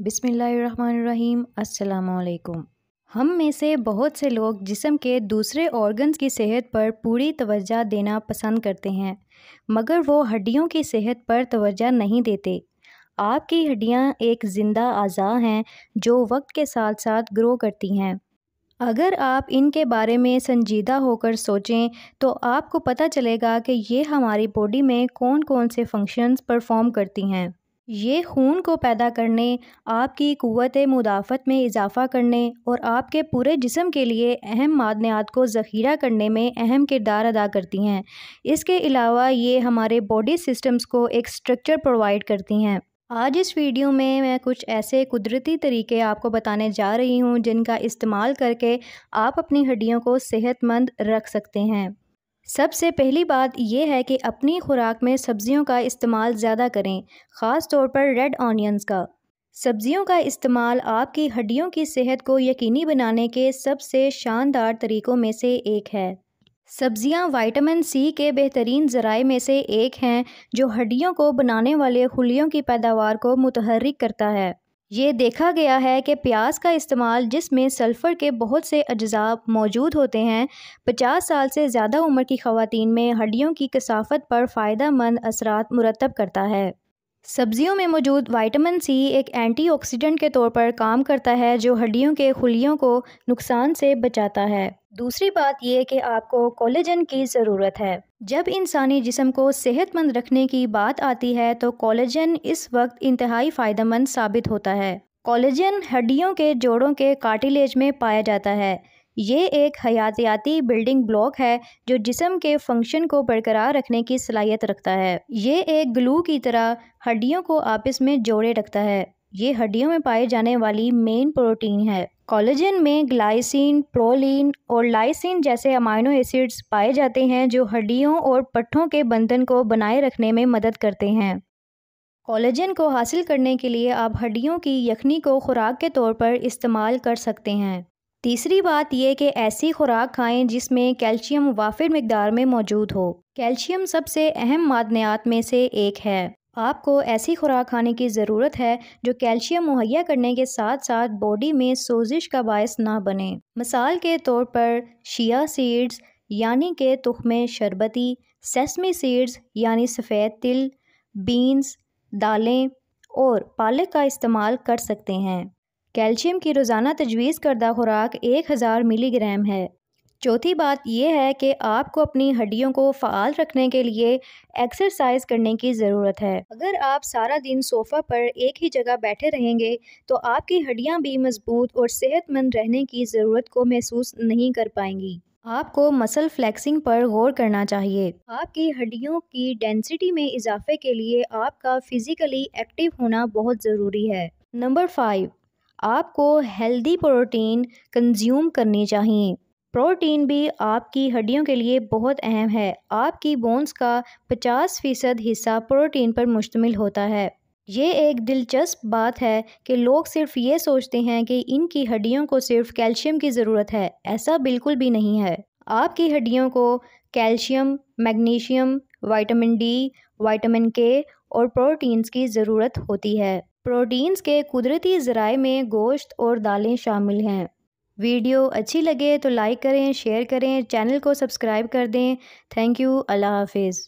बिसमीम् अल्लाम हम में से बहुत से लोग जिसम के दूसरे ऑर्गन्स की सेहत पर पूरी तवज्जा देना पसंद करते हैं मगर वो हड्डियों की सेहत पर तवज्जा नहीं देते आपकी हड्डियाँ एक ज़िंदा अज़ा हैं जो वक्त के साथ साथ ग्रो करती हैं अगर आप इनके बारे में संजीदा होकर सोचें तो आपको पता चलेगा कि ये हमारी बॉडी में कौन कौन से फंक्शंस परफॉर्म करती हैं ये खून को पैदा करने आपकी क़वत मुदाफ़त में इजाफ़ा करने और आपके पूरे जिसम के लिए अहम मादनियात को ज़ख़ीरा करने में अहम किरदार अदा करती हैं इसके अलावा ये हमारे बॉडी सिस्टम्स को एक स्ट्रक्चर प्रोवाइड करती हैं आज इस वीडियो में मैं कुछ ऐसे कुदरती तरीके आपको बताने जा रही हूँ जिनका इस्तेमाल करके आप अपनी हड्डियों को सेहतमंद रख सकते हैं सबसे पहली बात यह है कि अपनी खुराक में सब्ज़ियों का इस्तेमाल ज़्यादा करें ख़ास तौर पर रेड ऑनियंस का सब्ज़ियों का इस्तेमाल आपकी हड्डियों की सेहत को यकीनी बनाने के सबसे शानदार तरीक़ों में से एक है सब्ज़ियाँ विटामिन सी के बेहतरीन ज़राए में से एक हैं जो हड्डियों को बनाने वाले खुलियों की पैदावार को मुतहरक करता है ये देखा गया है कि प्याज का इस्तेमाल जिसमें सल्फ़र के बहुत से अज्जा मौजूद होते हैं 50 साल से ज़्यादा उम्र की खातन में हड्डियों की कसाफत पर फ़ायदा मंद असरा मुरतब करता है सब्जियों में मौजूद विटामिन सी एक एंटीऑक्सीडेंट के तौर पर काम करता है जो हड्डियों के खुलियों को नुकसान से बचाता है दूसरी बात यह कि आपको कोलेजन की ज़रूरत है जब इंसानी जिसम को सेहतमंद रखने की बात आती है तो कोलेजन इस वक्त इंतहाई फ़ायदेमंद साबित होता है कोलेजन हड्डियों के जोड़ों के कार्टिलेज में पाया जाता है ये एक हयातियाती बिल्डिंग ब्लॉक है जो जिसम के फंक्शन को बरकरार रखने की सलाहियत रखता है ये एक ग्लू की तरह हड्डियों को आपस में जोड़े रखता है ये हड्डियों में पाए जाने वाली मेन प्रोटीन है कॉलेजन में ग्लाइसिन प्रोलिन और लाइसिन जैसे अमाइनो एसिड्स पाए जाते हैं जो हड्डियों और पट्ठों के बंधन को बनाए रखने में मदद करते हैं कॉलेजन को हासिल करने के लिए आप हड्डियों की यखनी को खुराक के तौर पर इस्तेमाल कर सकते हैं तीसरी बात यह कि ऐसी खुराक खाएं जिसमें कैल्शियम वाफिर मकदार में मौजूद हो कैल्शियम सबसे अहम मादनियात में से एक है आपको ऐसी खुराक खाने की ज़रूरत है जो कैल्शियम मुहैया करने के साथ साथ बॉडी में सोजिश का बायस ना बने मिसाल के तौर पर शिया सीड्स यानी के तुखमे शरबती सेसमी सीड्स यानी सफ़ेद तिल बीन्स दालें और पालक का इस्तेमाल कर सकते हैं कैल्शियम की रोज़ाना तजवीज़ करदा खुराक एक हज़ार मिलीग्राम है चौथी बात यह है कि आपको अपनी हड्डियों को फ़ाल रखने के लिए एक्सरसाइज करने की ज़रूरत है अगर आप सारा दिन सोफ़ा पर एक ही जगह बैठे रहेंगे तो आपकी हड्डियां भी मजबूत और सेहतमंद रहने की ज़रूरत को महसूस नहीं कर पाएंगी आपको मसल फ्लैक्सिंग पर गौर करना चाहिए आपकी हड्डियों की डेंसिटी में इजाफे के लिए आपका फ़िज़िकली एक्टिव होना बहुत ज़रूरी है नंबर फाइव आपको हेल्दी प्रोटीन कंज्यूम करनी चाहिए प्रोटीन भी आपकी हड्डियों के लिए बहुत अहम है आपकी बोन्स का 50 फ़ीसद हिस्सा प्रोटीन पर मुश्तमिल होता है ये एक दिलचस्प बात है कि लोग सिर्फ ये सोचते हैं कि इनकी हड्डियों को सिर्फ कैल्शियम की ज़रूरत है ऐसा बिल्कुल भी नहीं है आपकी हड्डियों को calcium magnesium vitamin D vitamin K और प्रोटीन्स की ज़रूरत होती है प्रोटीन्स के कुदरती ज़राए में गोश्त और दालें शामिल हैं वीडियो अच्छी लगे तो लाइक करें शेयर करें चैनल को सब्सक्राइब कर दें थैंक यू अल्लाह हाफिज़